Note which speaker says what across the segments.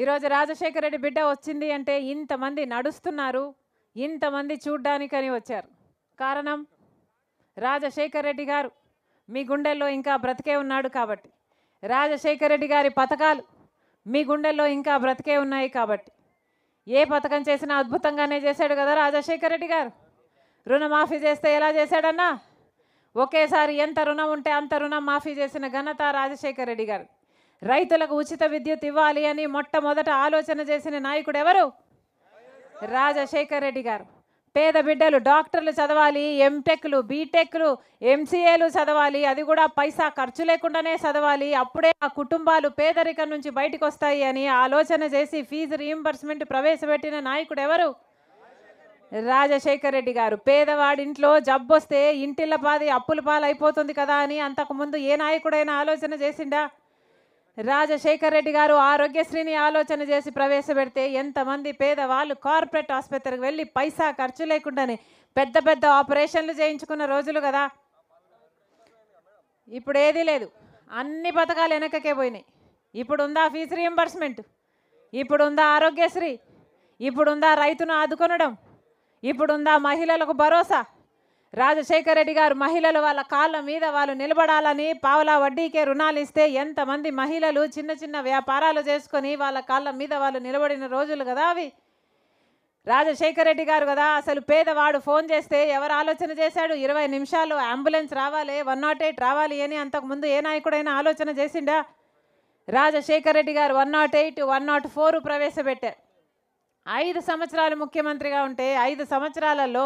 Speaker 1: ఈరోజు రాజశేఖర రెడ్డి బిడ్డ వచ్చింది అంటే ఇంతమంది నడుస్తున్నారు ఇంతమంది చూడ్డానికని వచ్చారు కారణం రాజశేఖర రెడ్డి గారు మీ గుండెల్లో ఇంకా బ్రతికే ఉన్నాడు కాబట్టి రాజశేఖర రెడ్డి గారి పథకాలు మీ గుండెల్లో ఇంకా బ్రతికే ఉన్నాయి కాబట్టి ఏ పథకం చేసినా అద్భుతంగానే చేశాడు కదా రాజశేఖర రెడ్డి గారు రుణమాఫీ చేస్తే ఎలా చేశాడన్నా ఒకేసారి ఎంత రుణం ఉంటే అంత రుణం మాఫీ చేసిన ఘనత రాజశేఖర రెడ్డి గారు రైతులకు ఉచిత విద్యుత్ ఇవ్వాలి అని మొట్టమొదట ఆలోచన చేసిన నాయకుడు ఎవరు రాజశేఖర్ రెడ్డి గారు పేద బిడ్డలు డాక్టర్లు చదవాలి ఎంటెక్లు బీటెక్లు ఎంసీఏలు చదవాలి అది కూడా పైసా ఖర్చు లేకుండానే చదవాలి అప్పుడే ఆ కుటుంబాలు పేదరికం నుంచి బయటకు వస్తాయి అని ఆలోచన చేసి ఫీజు రీఎంబర్స్మెంట్ ప్రవేశపెట్టిన నాయకుడు ఎవరు రాజశేఖర్ రెడ్డి గారు పేదవాడింట్లో జబ్బొస్తే ఇంటిళ్ళ పాది అప్పుల పాలైపోతుంది కదా అని అంతకుముందు ఏ నాయకుడైనా ఆలోచన చేసిండా రాజశేఖర్ రెడ్డి గారు ఆరోగ్యశ్రీని ఆలోచన చేసి ప్రవేశపెడితే ఎంతమంది పేదవాళ్ళు కార్పొరేట్ ఆసుపత్రికి వెళ్ళి పైసా ఖర్చు లేకుండానే పెద్ద పెద్ద ఆపరేషన్లు చేయించుకున్న రోజులు కదా ఇప్పుడు ఏదీ లేదు అన్ని పథకాలు వెనకకే పోయినాయి ఇప్పుడు ఉందా ఫీజు రియంబర్స్మెంట్ ఇప్పుడు ఉందా ఆరోగ్యశ్రీ ఇప్పుడుందా రైతును ఆదుకొనడం ఇప్పుడుందా మహిళలకు భరోసా రాజశేఖర రెడ్డి గారు మహిళలు వాళ్ళ కాళ్ళ మీద వాళ్ళు నిలబడాలని పావులా వడ్డీకే రుణాలు ఇస్తే ఎంతమంది మహిళలు చిన్న చిన్న వ్యాపారాలు చేసుకొని వాళ్ళ కాళ్ళ మీద వాళ్ళు నిలబడిన రోజులు కదా అవి రాజశేఖర రెడ్డి గారు కదా అసలు పేదవాడు ఫోన్ చేస్తే ఎవరు ఆలోచన చేశాడు ఇరవై నిమిషాలు అంబులెన్స్ రావాలి వన్ నాట్ ఎయిట్ రావాలి అని అంతకుముందు ఏ నాయకుడైనా ఆలోచన చేసిండా రాజశేఖర రెడ్డి గారు one nought eight one nought four ప్రవేశపెట్టారు ఐదు సంవత్సరాలు ముఖ్యమంత్రిగా ఉంటే ఐదు సంవత్సరాలలో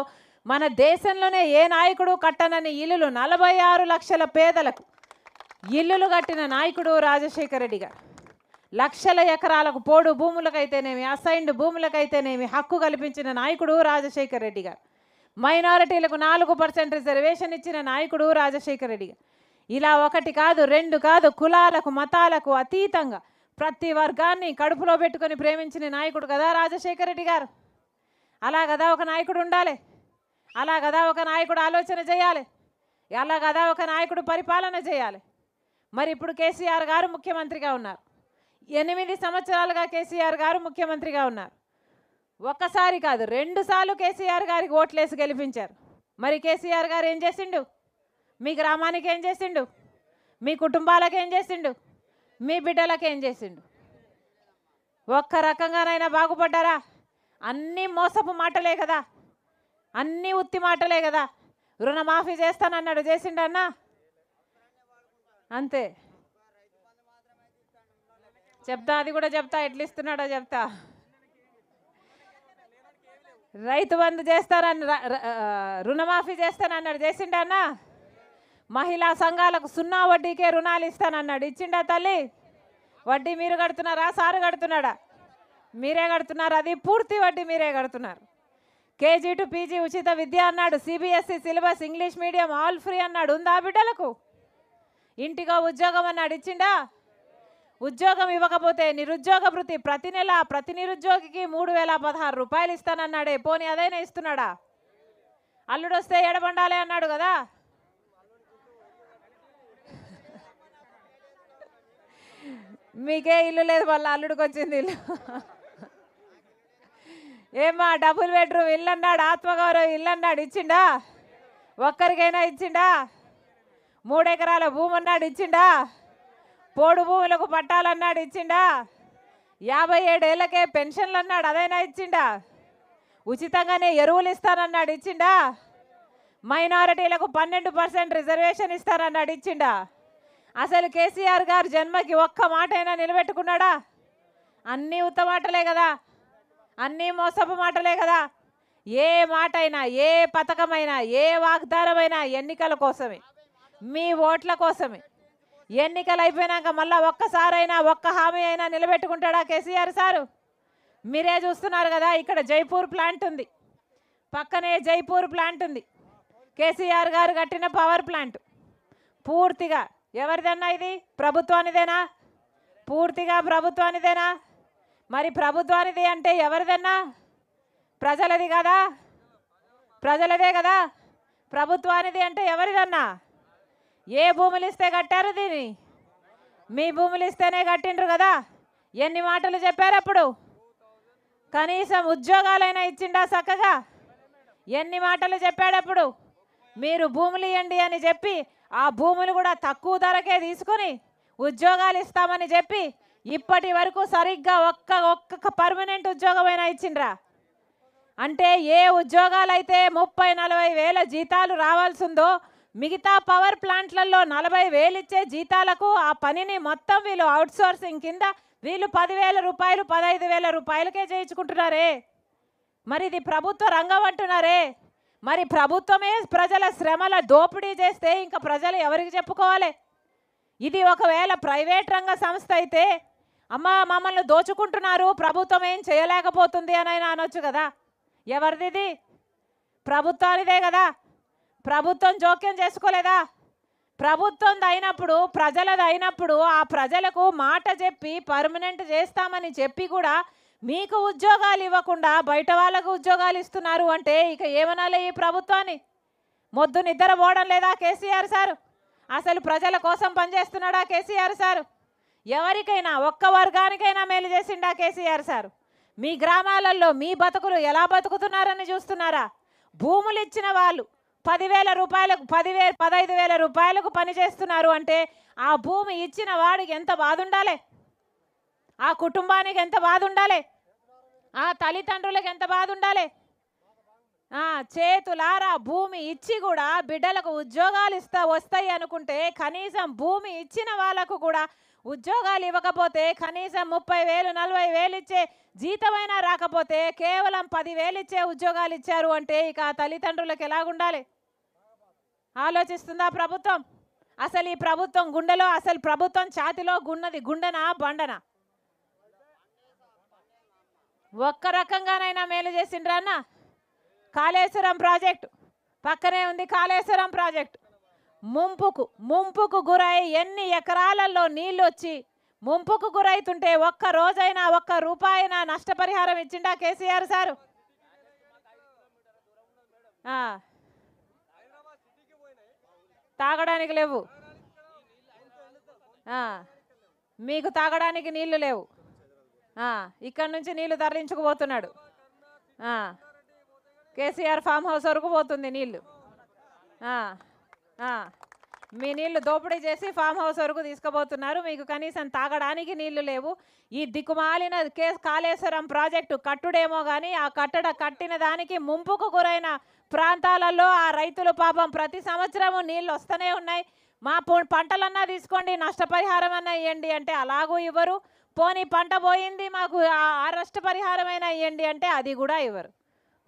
Speaker 1: మన దేశంలోనే ఏ నాయకుడు కట్టనని ఇల్లులు నలభై ఆరు లక్షల పేదలకు ఇల్లులు కట్టిన నాయకుడు రాజశేఖర రెడ్డి గారు లక్షల ఎకరాలకు పోడు భూములకైతేనేమి అసైన్డ్ భూములకైతేనేమి హక్కు కల్పించిన నాయకుడు రాజశేఖర రెడ్డి గారు మైనారిటీలకు నాలుగు పర్సెంట్ రిజర్వేషన్ ఇచ్చిన నాయకుడు రాజశేఖర రెడ్డి గారు ఇలా ఒకటి కాదు రెండు కాదు కులాలకు మతాలకు అతీతంగా ప్రతి వర్గాన్ని కడుపులో పెట్టుకొని ప్రేమించిన నాయకుడు కదా రాజశేఖర రెడ్డి గారు అలా కదా ఒక నాయకుడు ఉండాలి అలా కదా ఒక నాయకుడు ఆలోచన చేయాలి అలా కదా ఒక నాయకుడు పరిపాలన చేయాలి మరి ఇప్పుడు కేసీఆర్ గారు ముఖ్యమంత్రిగా ఉన్నారు ఎనిమిది సంవత్సరాలుగా కేసీఆర్ గారు ముఖ్యమంత్రిగా ఉన్నారు ఒక్కసారి కాదు రెండుసార్లు కేసీఆర్ గారికి ఓట్లేసి గెలిపించారు మరి కేసీఆర్ గారు ఏం చేసిండు మీ గ్రామానికి ఏం చేసిండు మీ కుటుంబాలకు ఏం చేసిండు మీ బిడ్డలకు ఏం చేసిండు ఒక్క రకంగానైనా బాగుపడ్డారా అన్నీ మోసపు మాటలే కదా అన్నీ ఉత్తి మాటలే కదా రుణమాఫీ చేస్తానన్నాడు చేసిండన్నా అంతే చెప్తా అది కూడా చెప్తా ఎట్లు ఇస్తున్నాడో చెప్తా రైతు బంధు చేస్తారని రుణమాఫీ చేస్తానన్నాడు చేసిండన్నా మహిళా సంఘాలకు సున్నా వడ్డీకే రుణాలు ఇస్తానన్నాడు ఇచ్చిండా తల్లి వడ్డీ మీరు కడుతున్నారా సారు కడుతున్నాడా మీరే కడుతున్నారు అది పూర్తి వడ్డీ మీరే కడుతున్నారు కేజీ టు పీజీ ఉచిత విద్య అన్నాడు CBSE syllabus English medium all free అన్నాడు ఉందా బిడ్డలకు ఇంటిగా ఉద్యోగం అన్నాడు ఇచ్చిండా ఉద్యోగం ఇవ్వకపోతే నిరుద్యోగ వృత్తి ప్రతి నెల ప్రతి నిరుద్యోగికి మూడు వేల పదహారు రూపాయలు ఇస్తానన్నాడే పోనీ అదైనా ఇస్తున్నాడా అల్లుడొస్తే ఎడబండాలే అన్నాడు కదా మీకే ఇల్లు లేదు వాళ్ళ అల్లుడికి వచ్చింది ఇల్లు ఏమా డబుల్ బెడ్రూమ్ ఇల్లు అన్నాడు ఆత్మగౌరవం ఇల్లు అన్నాడు ఇచ్చిండా ఒక్కరికైనా ఇచ్చిండా మూడెకరాల భూమి అన్నాడు ఇచ్చిండా పోడు భూములకు పట్టాలన్నాడు ఇచ్చిండా యాభై ఏడేళ్ళకే పెన్షన్లు అన్నాడు అదైనా ఇచ్చిండా ఉచితంగానే ఎరువులు ఇస్తానన్నాడు ఇచ్చిండా మైనారిటీలకు పన్నెండు పర్సెంట్ రిజర్వేషన్ ఇస్తానన్నాడు ఇచ్చిండా అసలు కేసీఆర్ గారు జన్మకి ఒక్క మాటైనా నిలబెట్టుకున్నాడా అన్నీ ఉత్తమాటలే కదా అన్నీ మోసపు మాటలే కదా ఏ మాట అయినా ఏ పథకమైనా ఏ వాగ్దానమైనా ఎన్నికల కోసమే మీ ఓట్ల కోసమే ఎన్నికలు అయిపోయినాక మళ్ళీ ఒక్కసారైనా ఒక్క హామీ అయినా నిలబెట్టుకుంటాడా కేసీఆర్ సారు మీరే చూస్తున్నారు కదా ఇక్కడ జైపూర్ ప్లాంట్ ఉంది పక్కనే జైపూర్ ప్లాంట్ ఉంది కేసీఆర్ గారు కట్టిన పవర్ ప్లాంట్ పూర్తిగా ఎవరిదన్నా ఇది ప్రభుత్వానిదేనా పూర్తిగా ప్రభుత్వానిదేనా మరి ప్రభుత్వానిది అంటే ఎవరిదన్నా ప్రజలది కదా ప్రజలదే కదా ప్రభుత్వానిది అంటే ఎవరిదన్నా ఏ భూములు ఇస్తే కట్టారు దీన్ని మీ భూములు ఇస్తేనే కట్టిండ్రు కదా ఎన్ని మాటలు చెప్పారు అప్పుడు కనీసం ఉద్యోగాలైనా ఇచ్చిండా చక్కగా ఎన్ని మాటలు చెప్పాడప్పుడు మీరు భూములు ఇవ్వండి అని చెప్పి ఆ భూములు కూడా తక్కువ ధరకే తీసుకొని ఉద్యోగాలు ఇస్తామని చెప్పి ఇప్పటి వరకు సరిగ్గా ఒక్క ఒక్క పర్మనెంట్ ఉద్యోగమైనా ఇచ్చిండ్రా అంటే ఏ ఉద్యోగాలు అయితే ముప్పై నలభై వేల జీతాలు రావాల్సిందో మిగతా పవర్ ప్లాంట్లలో నలభై వేలు ఇచ్చే జీతాలకు ఆ పనిని మొత్తం వీళ్ళు అవుట్సోర్సింగ్ కింద వీళ్ళు పదివేల రూపాయలు పదహైదు వేల రూపాయలకే చేయించుకుంటున్నారే మరి ఇది ప్రభుత్వ రంగం అంటున్నారే మరి ప్రభుత్వమే ప్రజల శ్రమల దోపిడీ చేస్తే ఇంకా ప్రజలు ఎవరికి చెప్పుకోవాలి ఇది ఒకవేళ ప్రైవేట్ రంగ సంస్థ అయితే అమ్మ మమ్మల్ని దోచుకుంటున్నారు ప్రభుత్వం ఏం చేయలేకపోతుంది అని ఆయన అనొచ్చు కదా ఎవరిది ప్రభుత్వానిదే కదా ప్రభుత్వం జోక్యం చేసుకోలేదా ప్రభుత్వం అయినప్పుడు ప్రజలది అయినప్పుడు ఆ ప్రజలకు మాట చెప్పి పర్మనెంట్ చేస్తామని చెప్పి కూడా మీకు ఉద్యోగాలు ఇవ్వకుండా బయట వాళ్ళకు ఉద్యోగాలు ఇస్తున్నారు అంటే ఇక ఏమనాలి ఈ ప్రభుత్వాన్ని మొద్దు నిద్ర పోవడం లేదా కేసీఆర్ సారు అసలు ప్రజల కోసం పనిచేస్తున్నాడా కేసీఆర్ సారు ఎవరికైనా ఒక్క వర్గానికైనా మేలు చేసిండా కేసీఆర్ సార్ మీ గ్రామాలలో మీ బతుకులు ఎలా బతుకుతున్నారని చూస్తున్నారా భూములు ఇచ్చిన వాళ్ళు పదివేల రూపాయలకు పదివే పదహైదు వేల రూపాయలకు పనిచేస్తున్నారు అంటే ఆ భూమి ఇచ్చిన వాడికి ఎంత బాధ ఉండాలి ఆ కుటుంబానికి ఎంత బాధ ఉండాలి ఆ తల్లిదండ్రులకు ఎంత బాధ ఉండాలి చేతులారా భూమి ఇచ్చి కూడా బిడ్డలకు ఉద్యోగాలు ఇస్తా వస్తాయి అనుకుంటే కనీసం భూమి ఇచ్చిన వాళ్ళకు కూడా ఉద్యోగాలు ఇవ్వకపోతే కనీసం ముప్పై వేలు నలభై వేలు ఇచ్చే జీతమైనా రాకపోతే కేవలం పదివేలు ఇచ్చే ఉద్యోగాలు ఇచ్చారు అంటే ఇక తల్లిదండ్రులకు ఎలాగుండాలి ఆలోచిస్తుందా ప్రభుత్వం అసలు ఈ ప్రభుత్వం గుండెలో అసలు ప్రభుత్వం ఛాతిలో గున్నది గుండెనా బండనా ఒక్క రకంగానైనా మేలు చేసిండ్రన్నా కాళేశ్వరం ప్రాజెక్టు పక్కనే ఉంది కాళేశ్వరం ప్రాజెక్టు ముంపుకు ముంపుకు గురై ఎన్ని ఎకరాలలో నీళ్ళు వచ్చి ముంపుకు గురైతుంటే ఒక్క రోజైనా ఒక్క రూపాయినా నష్టపరిహారం ఇచ్చిండా కేసీఆర్ సారు తాగడానికి లేవు మీకు తాగడానికి నీళ్లు లేవు ఇక్కడ నుంచి నీళ్లు తరలించుకుపోతున్నాడు కేసీఆర్ ఫామ్ హౌస్ వరకు పోతుంది నీళ్లు మీ నీళ్లు దోపిడీ చేసి ఫామ్ హౌస్ వరకు తీసుకుపోతున్నారు మీకు కనీసం తాగడానికి నీళ్లు లేవు ఈ దిక్కుమాలిన కేసు కాళేశ్వరం ప్రాజెక్టు కట్టుడేమో కానీ ఆ కట్టడ కట్టిన దానికి ముంపుకు గురైన ప్రాంతాలలో ఆ రైతులు పాపం ప్రతి సంవత్సరము నీళ్ళు వస్తూనే ఉన్నాయి మా పంటలన్నా తీసుకోండి నష్టపరిహారం అన్నా ఇవ్వండి అంటే అలాగూ ఇవ్వరు పోనీ పంట పోయింది మాకు ఆ నష్టపరిహారమైనా ఇవ్వండి అంటే అది కూడా ఇవ్వరు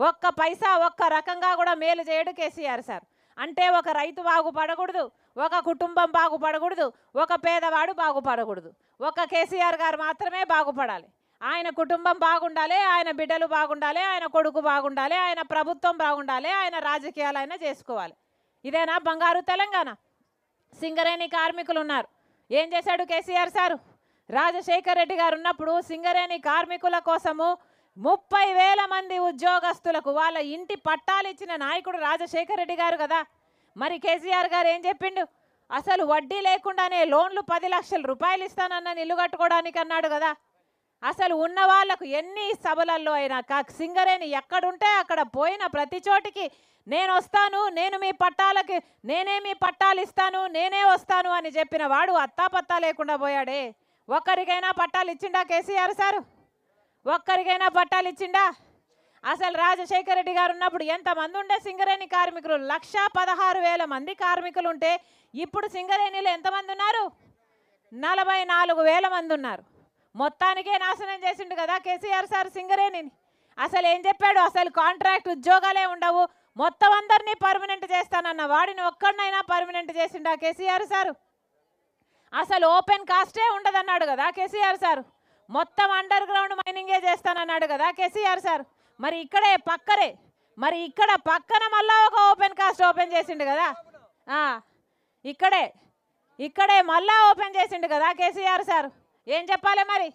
Speaker 1: ఒక్క పైసా ఒక్క రకంగా కూడా మేలు చేయడు కేసీఆర్ సార్ అంటే ఒక రైతు బాగుపడకూడదు ఒక కుటుంబం బాగుపడకూడదు ఒక పేదవాడు బాగుపడకూడదు ఒక కేసీఆర్ గారు మాత్రమే బాగుపడాలి ఆయన కుటుంబం బాగుండాలి ఆయన బిడ్డలు బాగుండాలి ఆయన కొడుకు బాగుండాలి ఆయన ప్రభుత్వం బాగుండాలి ఆయన రాజకీయాలు ఆయన చేసుకోవాలి ఇదేనా బంగారు తెలంగాణ సింగరేణి కార్మికులు ఉన్నారు ఏం చేశాడు కేసీఆర్ సారు రాజశేఖర్ రెడ్డి గారు ఉన్నప్పుడు సింగరేణి కార్మికుల కోసము ముప్పై వేల మంది ఉద్యోగస్తులకు వాళ్ళ ఇంటి పట్టాలు ఇచ్చిన నాయకుడు రాజశేఖర రెడ్డి గారు కదా మరి కేసీఆర్ గారు ఏం చెప్పిండు అసలు వడ్డీ లేకుండానే లోన్లు పది లక్షల రూపాయలు ఇస్తానన్న నిల్లు కట్టుకోవడానికి అన్నాడు కదా అసలు ఉన్న వాళ్లకు ఎన్ని సభలల్లో అయినా సింగరేణి ఎక్కడుంటే అక్కడ పోయిన ప్రతి చోటికి నేను వస్తాను నేను మీ పట్టాలకి నేనే మీ పట్టాలు ఇస్తాను నేనే వస్తాను అని చెప్పిన వాడు అత్తాపత్తా లేకుండా పోయాడే ఒక్కరికైనా పట్టాలు ఇచ్చిండా కేసీఆర్ సారు ఒక్కరికైనా పట్టాలు ఇచ్చిండా అసలు రాజశేఖర రెడ్డి గారు ఉన్నప్పుడు ఎంతమంది ఉండే సింగరేణి కార్మికులు లక్ష పదహారు వేల మంది కార్మికులు ఉంటే ఇప్పుడు సింగరేణిలో ఎంతమంది ఉన్నారు నలభై నాలుగు వేల మంది ఉన్నారు మొత్తానికే నాశనం చేసిండు కదా కేసీఆర్ సార్ సింగరేణిని అసలు ఏం చెప్పాడు అసలు కాంట్రాక్ట్ ఉద్యోగాలే ఉండవు మొత్తం అందరినీ పర్మనెంట్ చేస్తానన్న వాడిని ఒక్కడినైనా పర్మనెంట్ చేసిండు ఆ కేసీఆర్ సారు అసలు ఓపెన్ కాస్టే ఉండదన్నాడు కదా కేసీఆర్ సారు మొత్తం అండర్ గ్రౌండ్ మైనింగే చేస్తానన్నాడు కదా కేసీఆర్ సార్ మరి ఇక్కడే పక్కనే మరి ఇక్కడ పక్కన మళ్ళా ఒక ఓపెన్ కాస్ట్ ఓపెన్ చేసిండు కదా ఇక్కడే ఇక్కడే మళ్ళా ఓపెన్ చేసిండు కదా కేసీఆర్ సార్ ఏం చెప్పాలి మరి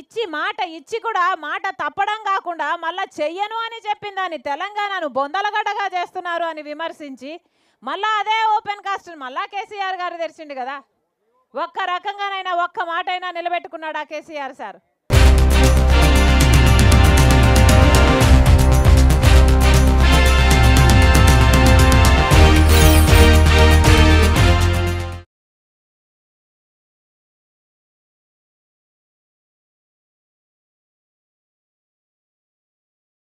Speaker 1: ఇచ్చి మాట ఇచ్చి కూడా మాట తప్పడం కాకుండా మళ్ళా చెయ్యను అని చెప్పింది దాన్ని తెలంగాణను బొందలగడ్డగా చేస్తున్నారు అని విమర్శించి మళ్ళా అదే ఓపెన్ కాస్ట్ మళ్ళా కేసీఆర్ గారు తెరిచిండు కదా ఒక్క రకంగానైనా ఒక్క మాటైనా ఆ కేసీఆర్ సార్